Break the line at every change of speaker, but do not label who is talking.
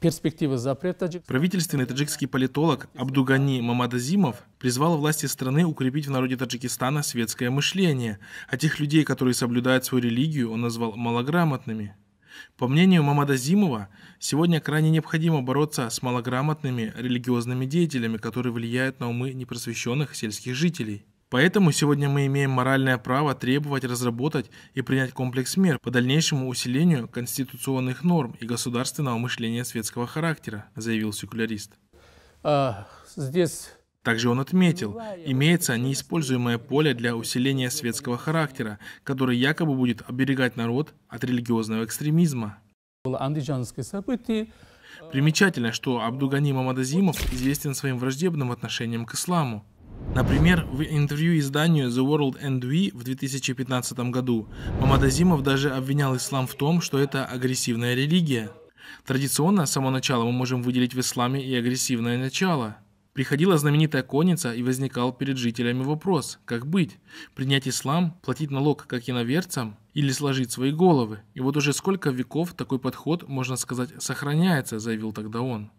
перспективы запрета. Правительственный таджикский политолог Абдугани Мамадазимов призвал власти страны укрепить в народе Таджикистана светское мышление, а тех людей, которые соблюдают свою религию, он назвал малограмотными. По мнению Мамадазимова, сегодня крайне необходимо бороться с малограмотными религиозными деятелями, которые влияют на умы непросвещенных сельских жителей. Поэтому сегодня мы имеем моральное право требовать разработать и принять комплекс мер по дальнейшему усилению конституционных норм и государственного мышления светского характера, заявил секулярист. А, здесь также он отметил, имеется неиспользуемое поле для усиления светского характера, которое якобы будет оберегать народ от религиозного экстремизма. Примечательно, что Абдугани Мамадазимов известен своим враждебным отношением к исламу. Например, в интервью изданию The World and We в 2015 году Мамадазимов даже обвинял ислам в том, что это агрессивная религия. Традиционно, с самого начала мы можем выделить в исламе и агрессивное начало. Приходила знаменитая конница и возникал перед жителями вопрос, как быть, принять ислам, платить налог как иноверцам или сложить свои головы. И вот уже сколько веков такой подход, можно сказать, сохраняется, заявил тогда он.